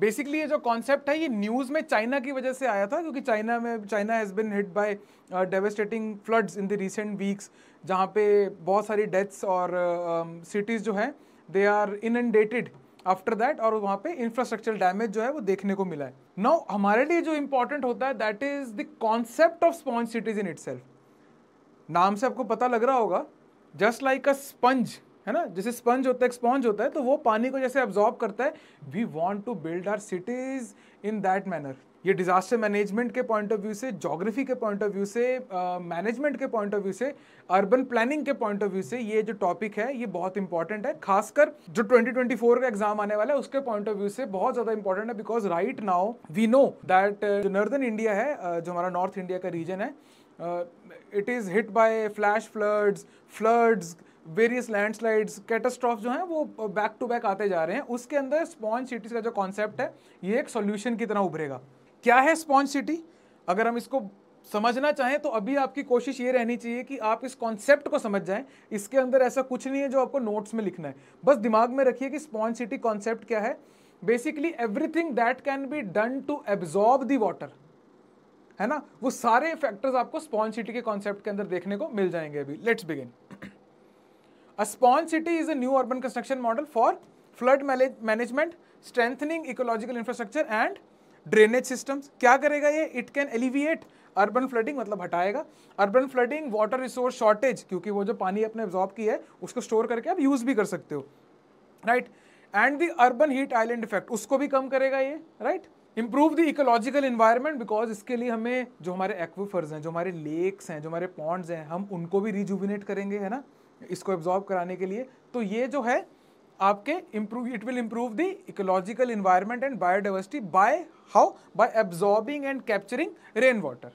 basically ये जो concept है ये न्यूज़ में चाइना की वजह से आया था क्योंकि चाइना में China has been hit by devastating floods in the recent weeks जहाँ पे बहुत सारी डेथ्स और सिटीज़ um, uh, जो हैं they are inundated after that और वहाँ पे इंफ्रास्ट्रक्चर डैमेज जो है वो देखने को मिला है नाउ हमारे लिए जो इम्पोर्टेंट होता है that is the concept of sponge cities in it नाम से आपको पता लग रहा होगा जस्ट लाइक अ स्पंज है ना जैसे स्पंज होता है स्पॉन्ज होता है तो वो पानी को जैसे ऑब्जॉर्व करता है we want to build our cities in that manner ये डिज़ास्टर मैनेजमेंट के पॉइंट ऑफ व्यू से जोग्राफी के पॉइंट ऑफ व्यू से मैनेजमेंट uh, के पॉइंट ऑफ व्यू से अर्बन प्लानिंग के पॉइंट ऑफ व्यू से ये जो टॉपिक है ये बहुत इंपॉर्टेंट है खासकर जो 2024 का एग्जाम आने वाला है उसके पॉइंट ऑफ व्यू से बहुत ज़्यादा इंपॉर्टेंट है because right now we know that जो नॉर्दर्न इंडिया है uh, जो हमारा नॉर्थ इंडिया का रीजन है it is hit by flash floods floods various landslides catastrophe जो हैं वो बैक टू बैक आते जा रहे हैं उसके अंदर स्पॉन्ज सिटीज़ का जो कॉन्सेप्ट है ये एक सोल्यूशन की तरह उभरेगा क्या है स्पॉन्ज सिटी अगर हम इसको समझना चाहें तो अभी आपकी कोशिश ये रहनी चाहिए कि आप इस कॉन्सेप्ट को समझ जाएं इसके अंदर ऐसा कुछ नहीं है जो आपको नोट्स में लिखना है बस दिमाग में रखिए कि स्पॉन्ज सिटी कॉन्सेप्ट क्या है basically everything that can be done to absorb the water है ना वो सारे फैक्टर्स आपको स्पॉन्ज सिटी के कॉन्सेप्ट के अंदर देखने को मिल जाएंगे अभी let's begin A spawn city is a new urban construction model for flood management, strengthening ecological infrastructure and drainage systems क्या करेगा ये it can alleviate urban flooding मतलब हटाएगा urban flooding water resource shortage क्योंकि वो जो पानी आपने एब्जॉर्ब किया है उसको स्टोर करके आप यूज़ भी कर सकते हो right and the urban heat island effect उसको भी कम करेगा ये right improve the ecological environment because इसके लिए हमें जो हमारे एक्वीफर्स हैं जो हमारे लेक्स हैं जो हमारे पॉन्ड्स हैं हम उनको भी रिजुविनेट करेंगे है ना इसको एब्जॉर्ब कराने के लिए तो ये जो है आपके improve it will improve the ecological environment and biodiversity by how by absorbing and capturing rain water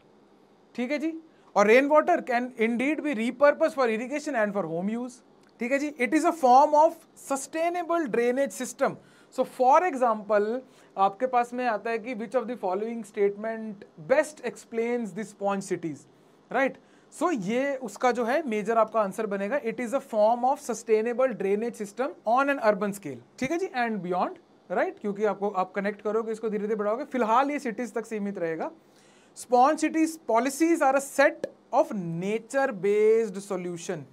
ठीक है जी और rain water can indeed be repurpose for irrigation and for home use ठीक है जी it is a form of sustainable drainage system so for example आपके पास में आता है कि which of the following statement best explains the sponge cities right so so, ये उसका जो है मेजर आपका आंसर बनेगा it is a form of sustainable drainage system on an urban scale ठीक है जी एंड बियॉन्ड राइट क्योंकि आपको आप कनेक्ट करोगे इसको धीरे धीरे बढ़ाओगे फिलहाल ये सिटीज तक सीमित रहेगा sponge cities policies are a set of nature based solution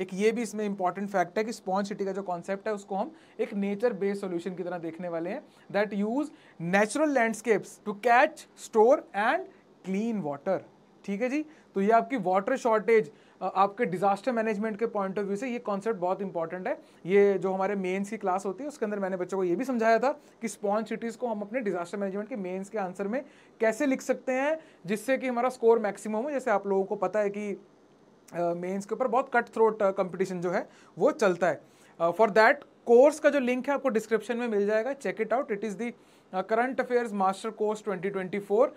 एक ये भी इसमें इंपॉर्टेंट फैक्ट है कि स्पॉन्ज सिटी का जो कॉन्सेप्ट है उसको हम एक नेचर बेस्ड सोल्यूशन की तरह देखने वाले हैं that use natural landscapes to catch store and clean water ठीक है जी तो ये आपकी वाटर शॉर्टेज आपके डिजास्टर मैनेजमेंट के पॉइंट ऑफ व्यू से ये कॉन्सेप्ट बहुत इंपॉर्टेंट है ये जो हमारे मेंस की क्लास होती है उसके अंदर मैंने बच्चों को ये भी समझाया था कि स्पॉन्ज सिटीज़ को हम अपने डिजास्टर मैनेजमेंट के मेंस के आंसर में कैसे लिख सकते हैं जिससे कि हमारा स्कोर मैक्सिमम हो जैसे आप लोगों को पता है कि uh, के ऊपर बहुत कट थ्रोट कंपटीशन जो है वो चलता है फॉर दैट कोर्स का जो लिंक है आपको डिस्क्रिप्शन में मिल जाएगा check it out it is the current affairs master course 2024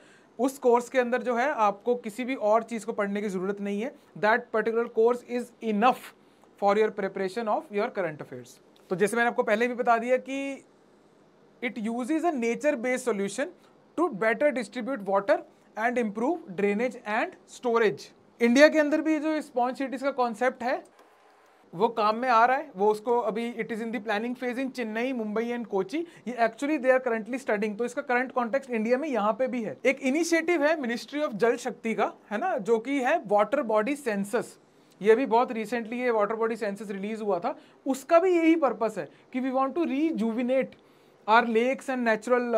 उस कोर्स के अंदर जो है आपको किसी भी और चीज़ को पढ़ने की ज़रूरत नहीं है that particular course is enough for your preparation of your current affairs तो जैसे मैंने आपको पहले भी बता दिया कि it use is a nature based solution to better distribute water and improve drainage and storage India के अंदर भी जो स्पॉन्ज सिटीज़ का कॉन्सेप्ट है वो काम में आ रहा है वो उसको अभी it is in the planning phase in Chennai Mumbai and Kochi ये actually they are currently studying तो इसका करंट कॉन्टेक्स्ट इंडिया में यहाँ पे भी है एक इनिशिएटिव है मिनिस्ट्री ऑफ जल शक्ति का है ना जो कि है वाटर बॉडी सेंसस ये भी बहुत रिसेंटली ये वाटर बॉडी सेंसस रिलीज हुआ था उसका भी यही पर्पस है कि we want to rejuvenate our lakes and natural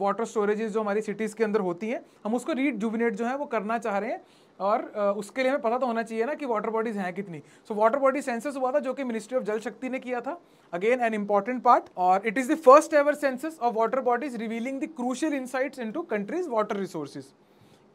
water storages जो हमारी सिटीज़ के अंदर होती हैं हम उसको रीजूविनेट जो है वो करना चाह रहे हैं और उसके लिए हमें पता तो होना चाहिए ना कि वाटर बॉडीज़ हैं कितनी सो वाटर बॉडी सेंसस हुआ था जो कि मिनिस्ट्री ऑफ जल शक्ति ने किया था अगेन एन इंपॉर्टेंट पार्ट और it is the first ever census of water bodies revealing the crucial insights into country's water resources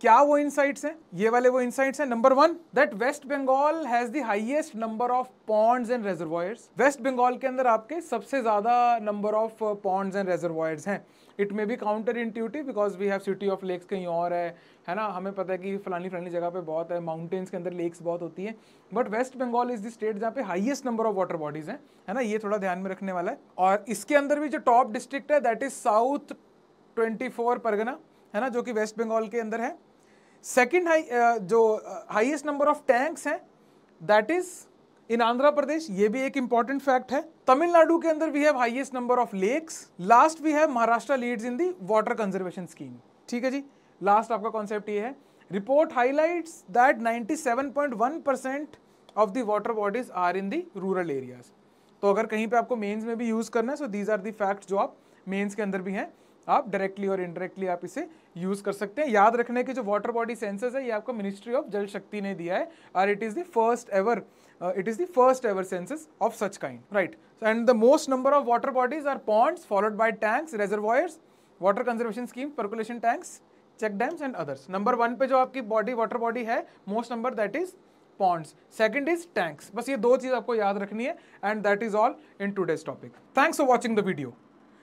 क्या वो इनसाइट्स हैं ये वाले वो इनसाइट्स हैं number one that West Bengal has the highest number of ponds and reservoirs West Bengal के अंदर आपके सबसे ज्यादा number of ponds and reservoirs हैं it may be counter intuitive because we have city of lakes कहीं और है है ना हमें पता है कि फलानी फलानी जगह पे बहुत है माउंटेन्स के अंदर लेक्स बहुत होती है but West Bengal is the state जहाँ पे highest number of water bodies हैं है ना ये थोड़ा ध्यान में रखने वाला है और इसके अंदर भी जो टॉप डिस्ट्रिक्ट है दैट इज साउथ ट्वेंटी परगना है ना जो कि वेस्ट बंगाल के अंदर है सेकेंड हाई uh, जो हाईएस्ट नंबर ऑफ टैंक्स हैं that is in Andhra Pradesh ये भी एक इंपॉर्टेंट फैक्ट है तमिलनाडु के अंदर we have highest number of lakes last we have Maharashtra leads in the water conservation scheme ठीक है जी लास्ट आपका कॉन्सेप्ट ये है report highlights that 97.1% of the water bodies are in the rural areas तो अगर कहीं पे आपको मेंस में भी यूज़ करना है so these are the facts जो आप मेंस के अंदर भी हैं आप डायरेक्टली और इनडायरेक्टली आप इसे यूज़ कर सकते हैं याद रखने के जो वाटर बॉडी सेंसर्स है ये आपको मिनिस्ट्री ऑफ जल शक्ति ने दिया है और it is the first ever it is the first ever census of such kind right and the most number of water bodies are ponds followed by tanks reservoirs water conservation scheme percolation tanks check dams and others number one पे जो आपकी body water body है most number that is ponds second is tanks बस ये दो चीज़ आपको याद रखनी है and that is all in today's topic thanks for watching the video